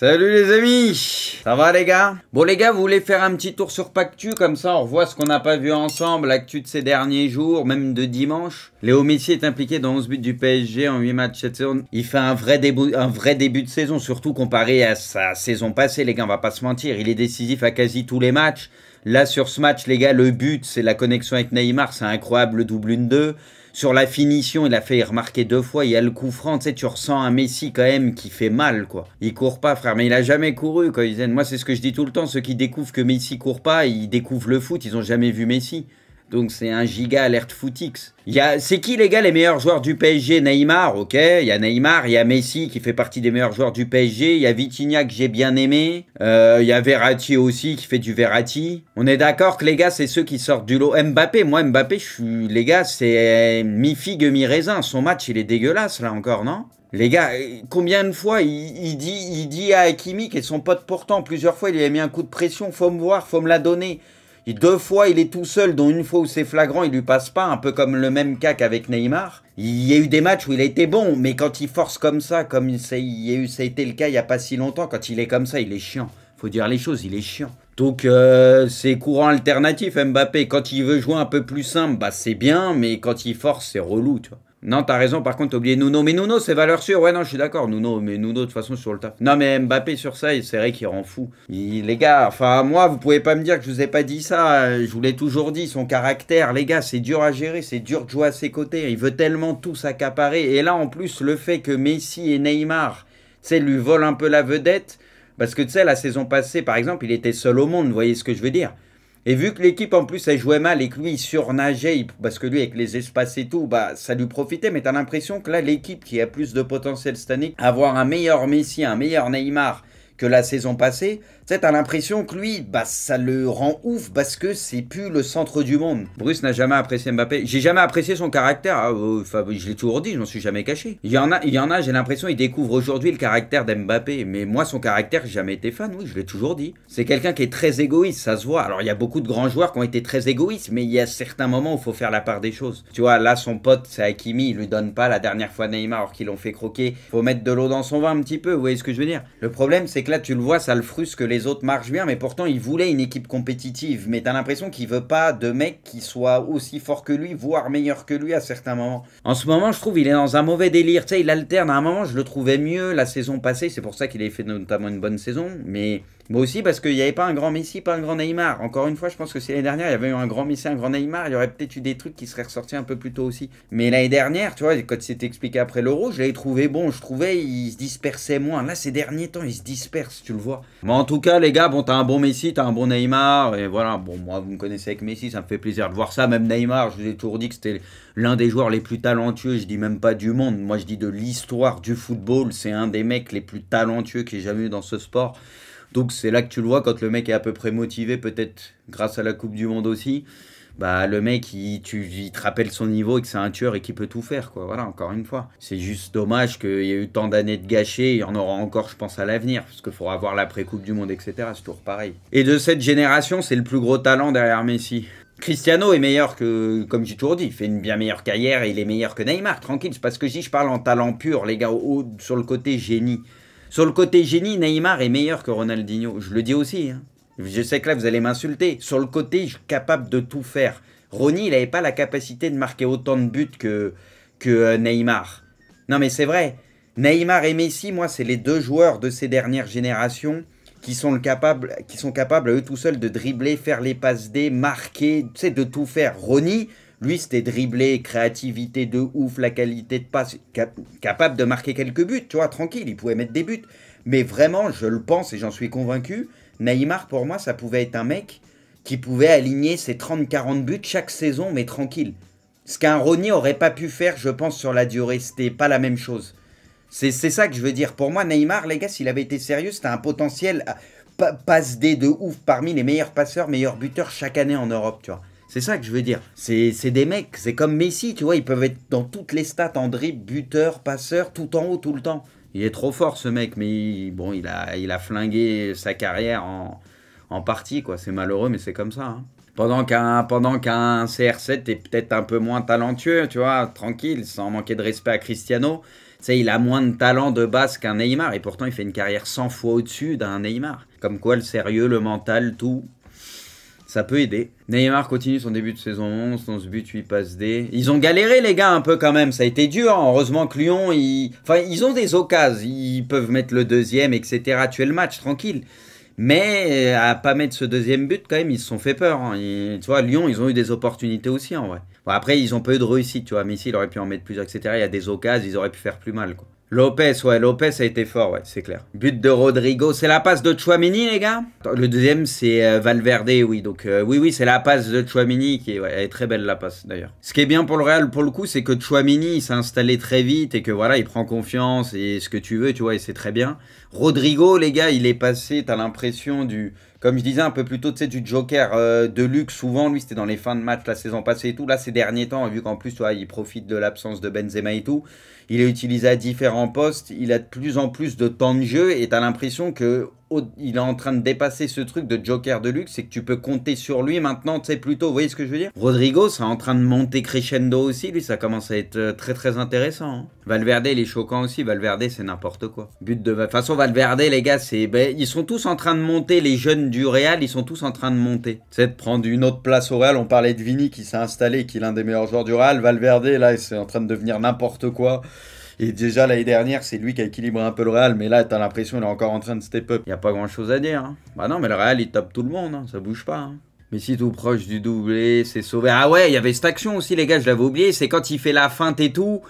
Salut les amis Ça va les gars Bon les gars, vous voulez faire un petit tour sur Pactu Comme ça on revoit ce qu'on n'a pas vu ensemble, l'actu de ces derniers jours, même de dimanche. Léo Messi est impliqué dans 11 buts du PSG en 8 matchs cette saison. Il fait un vrai, début, un vrai début de saison, surtout comparé à sa saison passée les gars, on va pas se mentir. Il est décisif à quasi tous les matchs. Là sur ce match les gars, le but c'est la connexion avec Neymar, c'est incroyable le double 1-2 sur la finition, il a fait remarquer deux fois, il y a le coup franc, tu sais, tu ressens un Messi quand même qui fait mal, quoi. Il court pas, frère, mais il a jamais couru, quoi. Moi, c'est ce que je dis tout le temps, ceux qui découvrent que Messi court pas, ils découvrent le foot, ils ont jamais vu Messi. Donc c'est un giga alerte footix. C'est qui les gars les meilleurs joueurs du PSG Neymar, ok. Il y a Neymar, il y a Messi qui fait partie des meilleurs joueurs du PSG. Il y a Vitinha que j'ai bien aimé. Euh, il y a Verratti aussi qui fait du Verratti. On est d'accord que les gars c'est ceux qui sortent du lot. Mbappé, moi Mbappé, je suis les gars c'est mi figue mi raisin. Son match il est dégueulasse là encore, non les gars, combien de fois il, dit, il dit à Hakimi, qui son pote portant, plusieurs fois, il lui a mis un coup de pression, faut me voir, faut me la donner deux fois, il est tout seul, dont une fois où c'est flagrant, il lui passe pas, un peu comme le même cas qu'avec Neymar. Il y a eu des matchs où il a été bon, mais quand il force comme ça, comme il, ça, y a eu, ça été le cas il y a pas si longtemps, quand il est comme ça, il est chiant. Faut dire les choses, il est chiant. Donc euh, c'est courant alternatif Mbappé. Quand il veut jouer un peu plus simple, bah c'est bien, mais quand il force, c'est relou, tu vois. Non, t'as raison, par contre, t'as oublié Nuno. Mais Nuno, c'est valeur sûre. Ouais, non, je suis d'accord. Nuno, mais Nuno, de toute façon, sur le taf. Non, mais Mbappé sur ça, c'est vrai qu'il rend fou. Il, les gars, enfin, moi, vous pouvez pas me dire que je vous ai pas dit ça. Je vous l'ai toujours dit, son caractère, les gars, c'est dur à gérer, c'est dur de jouer à ses côtés. Il veut tellement tout s'accaparer. Et là, en plus, le fait que Messi et Neymar, tu lui volent un peu la vedette. Parce que, tu sais, la saison passée, par exemple, il était seul au monde, vous voyez ce que je veux dire et vu que l'équipe en plus elle jouait mal et que lui il surnageait, parce que lui avec les espaces et tout, bah ça lui profitait, mais t'as l'impression que là l'équipe qui a plus de potentiel cette année, avoir un meilleur Messi, un meilleur Neymar que la saison passée, tu t'as l'impression que lui, bah, ça le rend ouf parce que c'est plus le centre du monde. Bruce n'a jamais apprécié Mbappé. J'ai jamais apprécié son caractère. Ah, euh, je l'ai toujours dit, je m'en suis jamais caché. Il y en a, il y en a, j'ai l'impression, il découvre aujourd'hui le caractère d'Mbappé. Mais moi, son caractère, j'ai jamais été fan, oui, je l'ai toujours dit. C'est quelqu'un qui est très égoïste, ça se voit. Alors, il y a beaucoup de grands joueurs qui ont été très égoïstes, mais il y a certains moments où il faut faire la part des choses. Tu vois, là, son pote, c'est Hakimi, il lui donne pas la dernière fois Neymar alors qu'ils l'ont fait croquer. Faut mettre de l'eau dans son vin un petit peu, vous voyez ce que je veux dire Le problème, c'est que là, tu le vois, ça le fruste les les autres marchent bien, mais pourtant il voulait une équipe compétitive. Mais t'as l'impression qu'il veut pas de mec qui soit aussi fort que lui, voire meilleur que lui à certains moments. En ce moment, je trouve il est dans un mauvais délire. Tu sais, il alterne. À un moment, je le trouvais mieux la saison passée. C'est pour ça qu'il avait fait notamment une bonne saison. Mais moi aussi, parce qu'il n'y avait pas un grand Messi, pas un grand Neymar. Encore une fois, je pense que si l'année dernière, il y avait eu un grand Messi, un grand Neymar. Il y aurait peut-être eu des trucs qui seraient ressortis un peu plus tôt aussi. Mais l'année dernière, tu vois, quand c'était expliqué après l'Euro, je l'avais trouvé bon. Je trouvais il se dispersait moins. Là, ces derniers temps, il se disperse, tu le vois. Mais en tout cas, les gars, bon, t'as un bon Messi, t'as un bon Neymar. Et voilà, bon, moi, vous me connaissez avec Messi, ça me fait plaisir de voir ça. Même Neymar, je vous ai toujours dit que c'était l'un des joueurs les plus talentueux. Je dis même pas du monde. Moi, je dis de l'histoire du football. C'est un des mecs les plus talentueux que j'ai jamais eu dans ce sport. Donc c'est là que tu le vois quand le mec est à peu près motivé, peut-être grâce à la Coupe du Monde aussi. Bah, le mec, il, tu, te rappelle son niveau et que c'est un tueur et qu'il peut tout faire, quoi. Voilà, encore une fois. C'est juste dommage qu'il y ait eu tant d'années de gâchés, Il y en aura encore, je pense, à l'avenir. Parce qu'il faudra voir l'après-Coupe du Monde, etc. C'est toujours pareil. Et de cette génération, c'est le plus gros talent derrière Messi. Cristiano est meilleur que, comme j'ai toujours dit, il fait une bien meilleure carrière et il est meilleur que Neymar, tranquille. C'est parce que si je parle en talent pur, les gars, sur le côté génie. Sur le côté génie, Neymar est meilleur que Ronaldinho. Je le dis aussi. Hein. Je sais que là, vous allez m'insulter. Sur le côté, capable de tout faire. Ronnie, il n'avait pas la capacité de marquer autant de buts que, que euh, Neymar. Non, mais c'est vrai. Neymar et Messi, moi, c'est les deux joueurs de ces dernières générations qui sont, le capable, qui sont capables, eux tout seuls, de dribbler, faire les passes des, marquer, tu sais, de tout faire. Ronnie, lui, c'était dribblé, créativité de ouf, la qualité de passe, capable de marquer quelques buts, tu vois, tranquille, il pouvait mettre des buts. Mais vraiment, je le pense et j'en suis convaincu, Neymar, pour moi, ça pouvait être un mec qui pouvait aligner ses 30-40 buts chaque saison, mais tranquille. Ce qu'un Ronnie aurait pas pu faire, je pense, sur la durée, c'était pas la même chose. C'est ça que je veux dire. Pour moi, Neymar, les gars, s'il avait été sérieux, c'était un potentiel euh, passe-dé de ouf parmi les meilleurs passeurs, meilleurs buteurs chaque année en Europe, tu vois. C'est ça que je veux dire. C'est des mecs, c'est comme Messi, tu vois, ils peuvent être dans toutes les stats en drip, buteur, passeur, tout en haut, tout le temps. Il est trop fort ce mec, mais bon, il a, il a flingué sa carrière en, en partie, quoi. C'est malheureux, mais c'est comme ça. Hein. Pendant qu'un pendant qu'un CR7 est peut-être un peu moins talentueux, tu vois, tranquille, sans manquer de respect à Cristiano. Tu sais, il a moins de talent de base qu'un Neymar, et pourtant il fait une carrière 100 fois au-dessus d'un Neymar. Comme quoi, le sérieux, le mental, tout, ça peut aider. Neymar continue son début de saison 11, 11 buts, 8 passes D. Ils ont galéré les gars un peu quand même, ça a été dur. Hein. Heureusement que Lyon, ils... Enfin, ils ont des occasions, ils peuvent mettre le deuxième, etc. Tuer le match, tranquille. Mais euh, à pas mettre ce deuxième but, quand même, ils se sont fait peur. Hein. tu vois, Lyon, ils ont eu des opportunités aussi, en vrai. après, ils ont pas eu de réussite, tu vois. Messi, il aurait pu en mettre plusieurs, etc. Il y a des occasions, ils auraient pu faire plus mal, quoi. Lopez, ouais, Lopez a été fort, ouais, c'est clair. But de Rodrigo, c'est la passe de Chouamini, les gars Le deuxième, c'est euh, Valverde, oui. Donc, euh, oui, oui, c'est la passe de Chouamini, qui est, est très belle, la passe, d'ailleurs. Ce qui est bien pour le Real, pour le coup, c'est que Chouamini s'est installé très vite et que, voilà, il prend confiance et ce que tu veux, tu vois, et c'est très bien. Rodrigo, les gars, il est passé, t'as l'impression du comme je disais un peu plus tôt, tu sais, du Joker euh, de luxe, souvent, lui, c'était dans les fins de match la saison passée et tout. Là, ces derniers temps, vu qu'en plus, vois, il profite de l'absence de Benzema et tout, il est utilisé à différents postes, il a de plus en plus de temps de jeu et tu l'impression que il est en train de dépasser ce truc de Joker de luxe, c'est que tu peux compter sur lui maintenant, tu sais, plutôt, vous voyez ce que je veux dire Rodrigo, c'est en train de monter crescendo aussi, lui, ça commence à être euh, très très intéressant. Hein. Valverde, il est choquant aussi, Valverde, c'est n'importe quoi. But de... toute façon, Valverde, les gars, c'est... Ben, ils sont tous en train de monter, les jeunes du Real, ils sont tous en train de monter. C'est de prendre une autre place au Real, on parlait de Vini qui s'est installé, qui est l'un des meilleurs joueurs du Real, Valverde, là, c'est en train de devenir n'importe quoi. Et déjà l'année dernière, c'est lui qui a équilibré un peu le Real, mais là, t'as l'impression qu'il est encore en train de step up. Il a pas grand chose à dire. Hein. Bah non, mais le Real, il tape tout le monde, hein. ça bouge pas. Hein. Mais si tout proche du doublé, c'est sauvé. Ah ouais, il y avait cette action aussi, les gars, je l'avais oublié. C'est quand il fait la feinte et tout.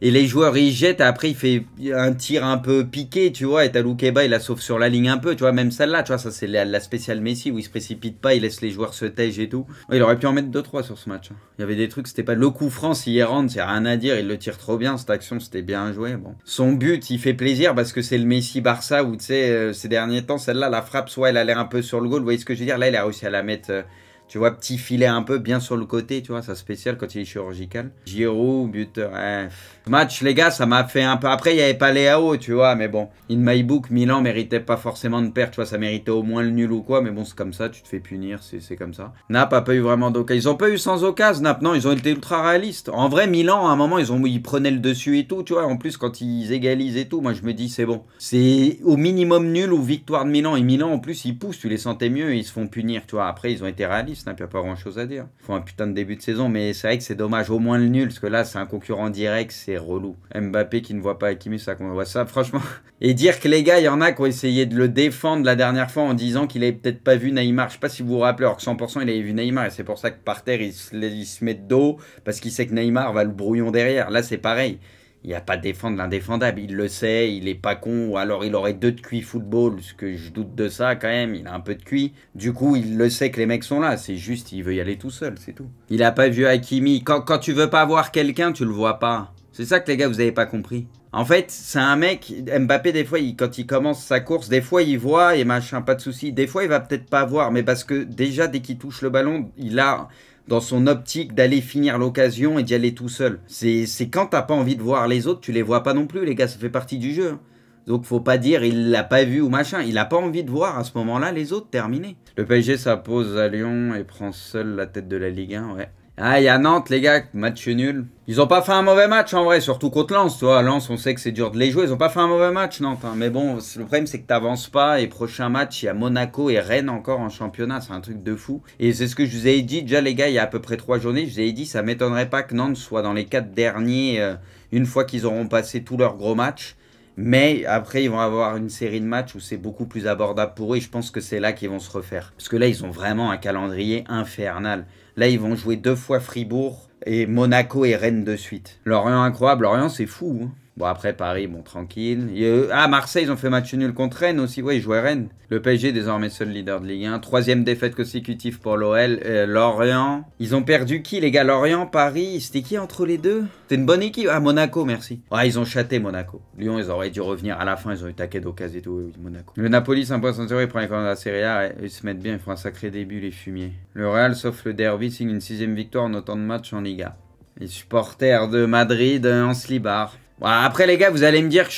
Et les joueurs, ils jettent. Après, il fait un tir un peu piqué, tu vois. Et t'as il la sauve sur la ligne un peu, tu vois. Même celle-là, tu vois, ça, c'est la, spéciale Messi où il se précipite pas, il laisse les joueurs se taigent et tout. Il aurait pu en mettre 2-3 sur ce match. Hein. Il y avait des trucs, c'était pas. Le coup franc, s'il y rentre, c'est rien à dire. Il le tire trop bien. Cette action, c'était bien joué. Bon. Son but, il fait plaisir parce que c'est le Messi-Barça où, tu sais, euh, ces derniers temps, celle-là, la frappe, soit elle a l'air un peu sur le goal. Vous voyez ce que je veux dire Là, il a réussi à la mettre. Euh, tu vois, petit filet un peu bien sur le côté, tu vois, ça spécial quand il est chirurgical. Giroud, buteur, hein, Match, les gars, ça m'a fait un peu. Après, il n'y avait pas les AO, tu vois, mais bon. In my book, Milan méritait pas forcément de perdre, tu vois, ça méritait au moins le nul ou quoi, mais bon, c'est comme ça, tu te fais punir, c'est comme ça. Nap a pas eu vraiment d'occasion. Ils ont pas eu sans occasion, Nap, non, ils ont été ultra réalistes. En vrai, Milan, à un moment, ils, ont, ils prenaient le dessus et tout, tu vois, en plus, quand ils égalisent et tout, moi, je me dis, c'est bon. C'est au minimum nul ou victoire de Milan. Et Milan, en plus, ils poussent, tu les sentais mieux, ils se font punir, tu vois. Après, ils ont été réalistes. Nice a pas grand chose à dire. Faut un putain de début de saison, mais c'est vrai que c'est dommage, au moins le nul, parce que là, c'est un concurrent direct, c'est relou. Mbappé qui ne voit pas Akimu ça qu'on voit ça, franchement. Et dire que les gars, il y en a qui ont essayé de le défendre la dernière fois en disant qu'il avait peut-être pas vu Neymar. Je sais pas si vous vous rappelez, alors que 100% il avait vu Neymar, et c'est pour ça que par terre, il se, il se met dos, parce qu'il sait que Neymar va le brouillon derrière. Là, c'est pareil il n'y a pas de défendre l'indéfendable. Il le sait, il n'est pas con. Ou alors il aurait deux de cuit football, ce que je doute de ça quand même. Il a un peu de cuit. Du coup, il le sait que les mecs sont là. C'est juste, il veut y aller tout seul, c'est tout. Il n'a pas vu Hakimi. Quand, quand tu veux pas voir quelqu'un, tu le vois pas. C'est ça que les gars, vous n'avez pas compris. En fait, c'est un mec, Mbappé, des fois, quand il commence sa course, des fois, il voit et machin, pas de souci. Des fois, il va peut-être pas voir, mais parce que déjà, dès qu'il touche le ballon, il a dans son optique d'aller finir l'occasion et d'y aller tout seul. C'est quand t'as pas envie de voir les autres, tu les vois pas non plus, les gars, ça fait partie du jeu. Hein. Donc faut pas dire il l'a pas vu ou machin, il a pas envie de voir à ce moment-là les autres terminés. Le PSG s'impose à Lyon et prend seul la tête de la Ligue 1, ouais. Ah, il y a Nantes, les gars, match nul. Ils ont pas fait un mauvais match en vrai, surtout contre Lens, vois. Lens, on sait que c'est dur de les jouer. Ils ont pas fait un mauvais match, Nantes. Hein. Mais bon, le problème, c'est que n'avances pas. Et prochain match, il y a Monaco et Rennes encore en championnat. C'est un truc de fou. Et c'est ce que je vous ai dit déjà, les gars, il y a à peu près trois journées. Je vous ai dit, ça m'étonnerait pas que Nantes soit dans les quatre derniers euh, une fois qu'ils auront passé tous leurs gros matchs. Mais après, ils vont avoir une série de matchs où c'est beaucoup plus abordable pour eux. Et je pense que c'est là qu'ils vont se refaire. Parce que là, ils ont vraiment un calendrier infernal. Là, ils vont jouer deux fois Fribourg et Monaco et Rennes de suite. Lorient incroyable, Lorient c'est fou. Hein. Bon, après, Paris, bon, tranquille. ah, Marseille, ils ont fait match nul contre Rennes aussi. Oui, ils jouaient Rennes. Le PSG, désormais seul leader de Ligue 1. Troisième défaite consécutive pour l'OL. Euh, Lorient. Ils ont perdu qui, les gars Lorient, Paris. C'était qui entre les deux C'est une bonne équipe. Ah, Monaco, merci. Ah, ils ont châté Monaco. Lyon, ils auraient dû revenir. À la fin, ils ont eu taquet d'occasion et tout. Oui, Monaco. Le Napoli, 5 points ils prennent les commandes de la Serie A. Ils se mettent bien. Ils font un sacré début, les fumiers. Le Real, sauf le derby, signe une sixième victoire en autant de matchs en Liga. Les supporters de Madrid euh, en slibard. Bah, après, les gars, vous allez me dire que je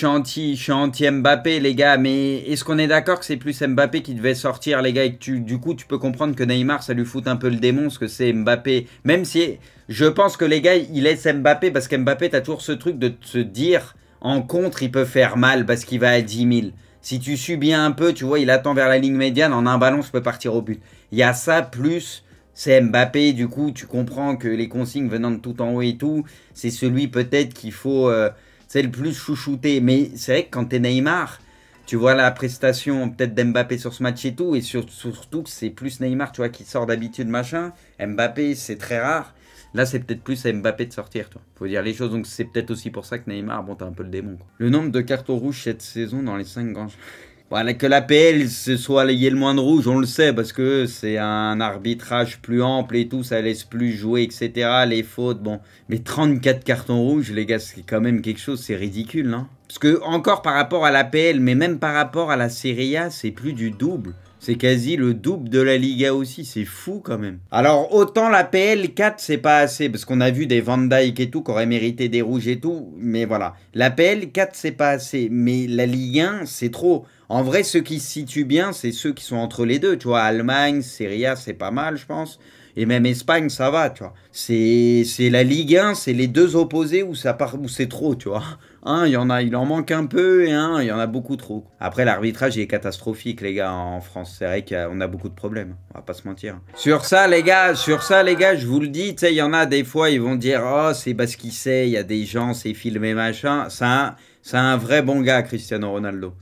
suis anti, Mbappé, les gars, mais est-ce qu'on est, d'accord que c'est plus Mbappé qui devait sortir, les gars, et tu, du coup, tu peux comprendre que Neymar, ça lui fout un peu le démon, ce que c'est Mbappé. Même si je pense que les gars, il laisse Mbappé parce qu'Mbappé, t'as toujours ce truc de te dire en contre, il peut faire mal parce qu'il va à 10 000. Si tu bien un peu, tu vois, il attend vers la ligne médiane, en un ballon, je peux partir au but. Il y a ça plus c'est Mbappé, du coup, tu comprends que les consignes venant de tout en haut et tout, c'est celui peut-être qu'il faut. Euh, c'est le plus chouchouté. Mais c'est vrai que quand t'es Neymar, tu vois la prestation peut-être d'Mbappé sur ce match et tout, et surtout que c'est plus Neymar, tu vois, qui sort d'habitude machin. Mbappé, c'est très rare. Là, c'est peut-être plus à Mbappé de sortir, toi. Faut dire les choses. Donc, c'est peut-être aussi pour ça que Neymar, bon, t'as un peu le démon. Le nombre de cartons rouges cette saison dans les 5 grands. Voilà, que l'APL ce soit y ait le moins de rouge, on le sait, parce que c'est un arbitrage plus ample et tout, ça laisse plus jouer, etc. Les fautes, bon. Mais 34 cartons rouges, les gars, c'est quand même quelque chose, c'est ridicule, non hein. Parce que, encore par rapport à l'APL, mais même par rapport à la Serie A, c'est plus du double. C'est quasi le double de la Liga aussi, c'est fou quand même. Alors autant la PL 4 c'est pas assez, parce qu'on a vu des Van Dyke et tout qui auraient mérité des rouges et tout, mais voilà. La PL 4 c'est pas assez, mais la Ligue 1 c'est trop. En vrai ceux qui se situent bien c'est ceux qui sont entre les deux, tu vois. Allemagne, Serie A c'est pas mal je pense et même Espagne, ça va, tu vois. C'est la Ligue 1, c'est les deux opposés ou ça où c'est trop, tu vois. Hein, il en a, il en manque un peu, et il y en a beaucoup trop. Après, l'arbitrage, est catastrophique, les gars, en France. C'est vrai qu'on a beaucoup de problèmes, on va pas se mentir. Sur ça, les gars, sur ça, les gars, je vous le dis, tu il y en a des fois, ils vont dire, oh, c'est parce qu'il sait, il y a des gens, c'est filmé, machin. C'est un, vrai bon gars, Cristiano Ronaldo.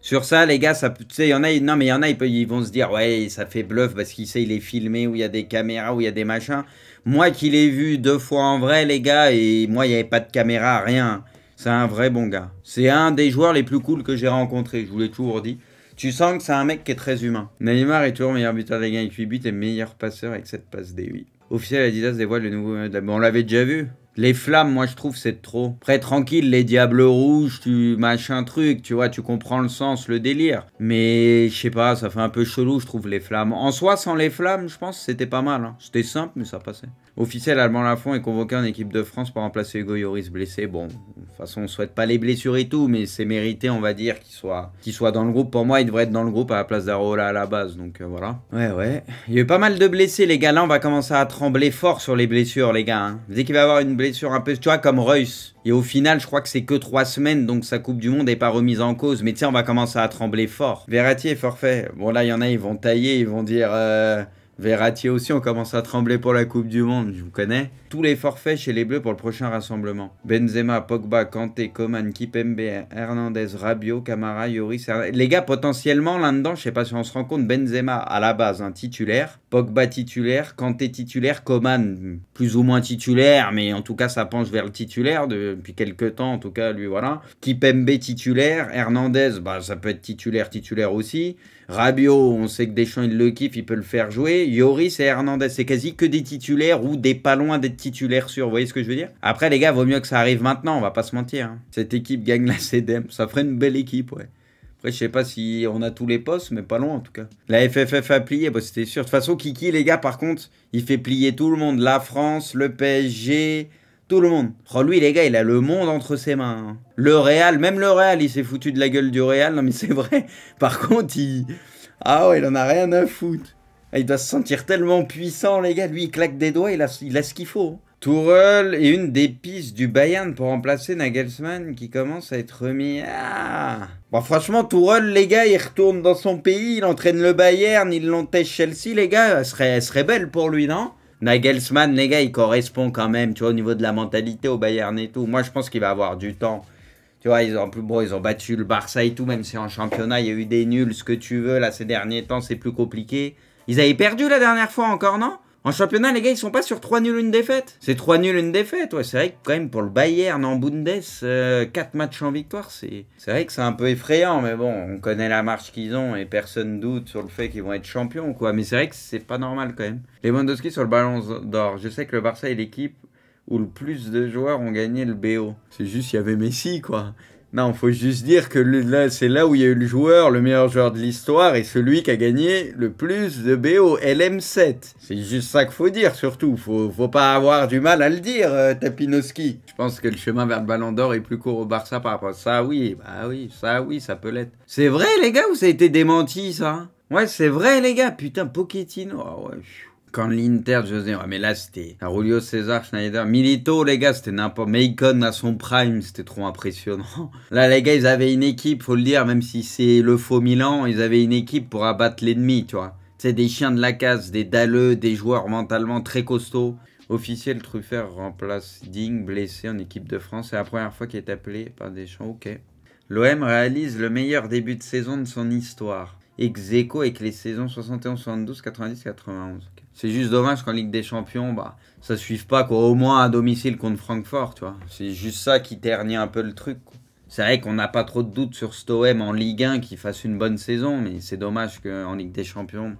Sur ça, les gars, ça, tu sais, il y en a, non, mais il y en a, ils, ils, vont se dire, ouais, ça fait bluff parce qu'il sait, il est filmé, où il y a des caméras, où il y a des machins. Moi qui l'ai vu deux fois en vrai, les gars, et moi, il n'y avait pas de caméra, rien. C'est un vrai bon gars. C'est un des joueurs les plus cools que j'ai rencontrés. je vous l'ai toujours dit. Tu sens que c'est un mec qui est très humain. Neymar est toujours meilleur buteur des games avec 8 buts et meilleur passeur avec cette passe D8. Officiel Adidas dévoile le nouveau on l'avait déjà vu. Les flammes, moi je trouve c'est trop. Après tranquille, les diables rouges, tu machin truc, tu vois, tu comprends le sens, le délire. Mais je sais pas, ça fait un peu chelou, je trouve les flammes. En soi, sans les flammes, je pense c'était pas mal. Hein. C'était simple, mais ça passait. Officiel, Alban Lafont est convoqué en équipe de France pour remplacer Hugo Yoris blessé. Bon, de toute façon, on souhaite pas les blessures et tout, mais c'est mérité, on va dire, qu'il soit, soit dans le groupe. Pour moi, il devrait être dans le groupe à la place d'Arola à la base, donc euh, voilà. Ouais, ouais. Il y a eu pas mal de blessés, les gars. Là, on va commencer à trembler fort sur les blessures, les gars. Hein. Vous qu'il va avoir une blessure, sur un peu, tu vois, comme Reus. Et au final, je crois que c'est que trois semaines, donc sa Coupe du Monde n'est pas remise en cause. Mais tiens, on va commencer à trembler fort. Verratti est forfait. Bon, là, il y en a, ils vont tailler, ils vont dire. Euh, Verratti aussi, on commence à trembler pour la Coupe du Monde, je vous connais. Tous les forfaits chez les Bleus pour le prochain rassemblement. Benzema, Pogba, Kanté, Coman, Kipembe, Hernandez, rabio Camara, Yoris. Les gars, potentiellement, là-dedans, je sais pas si on se rend compte, Benzema, à la base, un titulaire. Pogba titulaire, Kanté titulaire, Coman plus ou moins titulaire, mais en tout cas ça penche vers le titulaire depuis quelques temps en tout cas lui voilà. Kipembe titulaire, Hernandez bah ça peut être titulaire titulaire aussi. Rabiot on sait que Deschamps il le kiffe, il peut le faire jouer. Yoris et Hernandez c'est quasi que des titulaires ou des pas loin d'être titulaires sûrs, vous voyez ce que je veux dire Après les gars vaut mieux que ça arrive maintenant, on va pas se mentir. Hein. Cette équipe gagne la CDM, ça ferait une belle équipe ouais. Après, je sais pas si on a tous les postes, mais pas loin en tout cas. La FFF a plié, bah, c'était sûr. De toute façon, Kiki, les gars, par contre, il fait plier tout le monde. La France, le PSG, tout le monde. Oh, lui, les gars, il a le monde entre ses mains. Hein. Le Real, même le Real, il s'est foutu de la gueule du Real. Non, mais c'est vrai. Par contre, il. Ah ouais, il en a rien à foutre. Ah, il doit se sentir tellement puissant, les gars. Lui, il claque des doigts, il a ce qu'il faut. Hein. Tourelle est une des pistes du Bayern pour remplacer Nagelsmann qui commence à être remis. Ah. bon, franchement, Tourelle, les gars, il retourne dans son pays, il entraîne le Bayern, il l'entêche Chelsea, les gars. Elle serait, belle pour lui, non Nagelsmann, les gars, il correspond quand même, tu vois, au niveau de la mentalité au Bayern et tout. Moi, je pense qu'il va avoir du temps. Tu vois, ils ont, bon, ils ont battu le Barça et tout, même si en championnat, il y a eu des nuls, ce que tu veux, là, ces derniers temps, c'est plus compliqué. Ils avaient perdu la dernière fois encore, non en championnat, les gars, ils sont pas sur 3 nuls, une défaite. C'est 3 nuls, une défaite. Ouais, c'est vrai que quand même pour le Bayern en Bundes, 4 euh, matchs en victoire, c'est vrai que c'est un peu effrayant. Mais bon, on connaît la marche qu'ils ont et personne doute sur le fait qu'ils vont être champions, quoi. Mais c'est vrai que c'est pas normal quand même. Lewandowski sur le balance d'or. Je sais que le Barça est l'équipe où le plus de joueurs ont gagné le BO. C'est juste, il y avait Messi, quoi. Non, faut juste dire que c'est là où il y a eu le joueur, le meilleur joueur de l'histoire, et celui qui a gagné le plus de BO, LM7. C'est juste ça qu'il faut dire, surtout. Faut, pas avoir du mal à le dire, euh, Tapinoski. Je pense que le chemin vers le Ballon d'Or est plus court au Barça par rapport à ça, ah oui. Bah oui, ça, oui, ça peut l'être. C'est vrai, les gars, ou ça a été démenti, ça Ouais, c'est vrai, les gars. Putain, Pochettino. Ah quand l'Inter, je disais, mais là, c'était Julio César, Schneider, Milito, les gars, c'était n'importe. Macon à son prime, c'était trop impressionnant. Là, les gars, ils avaient une équipe, faut le dire, même si c'est le faux Milan, ils avaient une équipe pour abattre l'ennemi, tu vois. C'est des chiens de la casse, des dalleux, des joueurs mentalement très costauds. Officiel Truffert remplace Ding, blessé en équipe de France. C'est la première fois qu'il est appelé par des Deschamps. Ok. L'OM réalise le meilleur début de saison de son histoire ex et avec les saisons 71, 72, 90, 91. C'est juste dommage qu'en Ligue des Champions, bah, ça suive pas, quoi. Au moins à domicile contre Francfort, C'est juste ça qui ternit un peu le truc, C'est vrai qu'on n'a pas trop de doutes sur Stoem en Ligue 1 qui fasse une bonne saison, mais c'est dommage qu'en Ligue des Champions,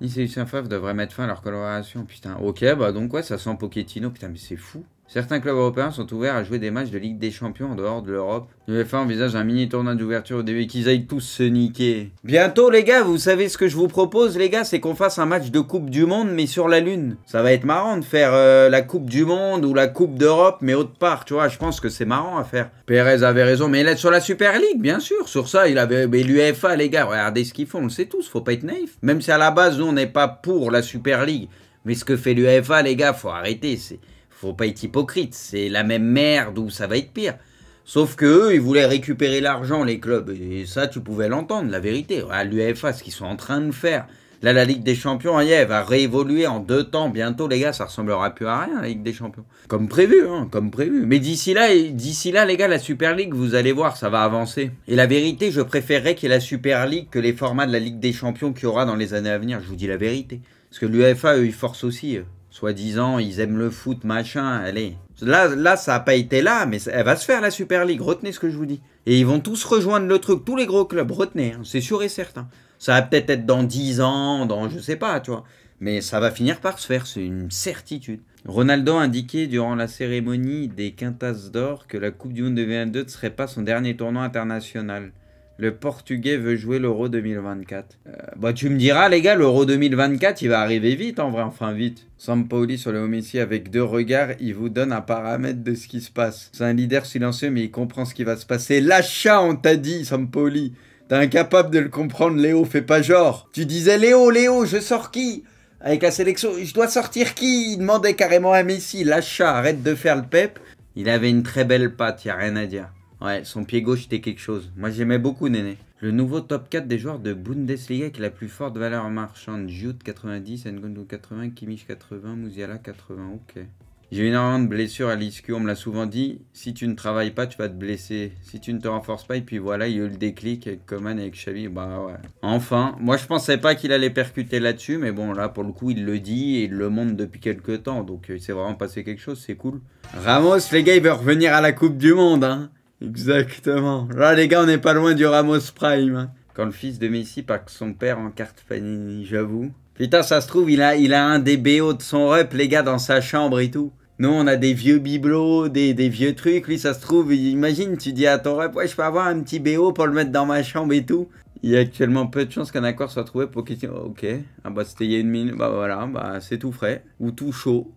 Nice et Lucien Favre devraient mettre fin à leur coloration. Putain, ok, bah donc ouais, ça sent Pochettino. Putain, mais c'est fou. Certains clubs européens sont ouverts à jouer des matchs de Ligue des Champions en dehors de l'Europe. L'UEFA envisage un mini tournoi d'ouverture au début qu'ils aillent tous se niquer. Bientôt les gars, vous savez ce que je vous propose les gars, c'est qu'on fasse un match de Coupe du Monde mais sur la Lune. Ça va être marrant de faire euh, la Coupe du Monde ou la Coupe d'Europe mais autre part, tu vois, je pense que c'est marrant à faire. Pérez avait raison, mais il est sur la Super League bien sûr, sur ça il avait... Mais l'UEFA les gars, regardez ce qu'ils font, on le sait tous, faut pas être naïf. Même si à la base nous on n'est pas pour la Super League, mais ce que fait l'UEFA les gars, faut arrêter, c'est... Faut pas être hypocrite, c'est la même merde ou ça va être pire. Sauf que eux, ils voulaient récupérer l'argent, les clubs. Et ça, tu pouvais l'entendre, la vérité. À l'UEFA, ce qu'ils sont en train de faire. Là, la Ligue des Champions, elle va réévoluer en deux temps. Bientôt, les gars, ça ressemblera plus à rien, la Ligue des Champions. Comme prévu, hein, comme prévu. Mais d'ici là, d'ici là, les gars, la Super League, vous allez voir, ça va avancer. Et la vérité, je préférerais qu'il y ait la Super League que les formats de la Ligue des Champions qu'il y aura dans les années à venir. Je vous dis la vérité. Parce que l'UEFA, eux, ils forcent aussi soi-disant, ils aiment le foot, machin, allez. Là, là ça n'a pas été là, mais elle va se faire la Super League, retenez ce que je vous dis. Et ils vont tous rejoindre le truc, tous les gros clubs, retenez, hein, c'est sûr et certain. Ça va peut-être être dans 10 ans, dans je sais pas, tu vois. Mais ça va finir par se faire, c'est une certitude. Ronaldo a indiqué durant la cérémonie des Quintas d'Or que la Coupe du Monde de 2022 ne serait pas son dernier tournoi international. Le Portugais veut jouer l'Euro 2024. Euh, bah, tu me diras, les gars, l'Euro 2024, il va arriver vite, en vrai, enfin vite. Sampaoli sur le Messi ici avec deux regards, il vous donne un paramètre de ce qui se passe. C'est un leader silencieux, mais il comprend ce qui va se passer. L'achat, on t'a dit, Sampaoli. T'es incapable de le comprendre, Léo, fais pas genre. Tu disais, Léo, Léo, je sors qui Avec la sélection, je dois sortir qui Il demandait carrément à Messi, l'achat, arrête de faire le pep. Il avait une très belle patte, y a rien à dire. Ouais, son pied gauche était quelque chose. Moi j'aimais beaucoup Néné. Le nouveau top 4 des joueurs de Bundesliga qui a la plus forte valeur marchande. Jude 90, N'Gondou 80, Kimich 80, Mouziala 80, ok. J'ai eu énormément de blessures à l'ISQ, on me l'a souvent dit. Si tu ne travailles pas, tu vas te blesser. Si tu ne te renforces pas, et puis voilà, il y a eu le déclic avec Coman et avec Xavi. Bah ouais. Enfin, moi je pensais pas qu'il allait percuter là-dessus, mais bon, là pour le coup, il le dit et il le montre depuis quelques temps. Donc c'est euh, vraiment passé quelque chose, c'est cool. Ramos, les gars, il veut revenir à la Coupe du Monde. Hein. Exactement. Là, les gars, on n'est pas loin du Ramos Prime. Hein. Quand le fils de Messi que son père en carte Panini, j'avoue. Putain, ça se trouve, il a, il a un des BO de son rep, les gars, dans sa chambre et tout. Nous, on a des vieux bibelots, des, des vieux trucs. Lui, ça se trouve, imagine, tu dis à ton rep, ouais, je peux avoir un petit BO pour le mettre dans ma chambre et tout. Il y a actuellement peu de chances qu'un accord soit trouvé pour qu'il... Ok, ah bah c'était il y a une minute, bah voilà, bah c'est tout frais, ou tout chaud,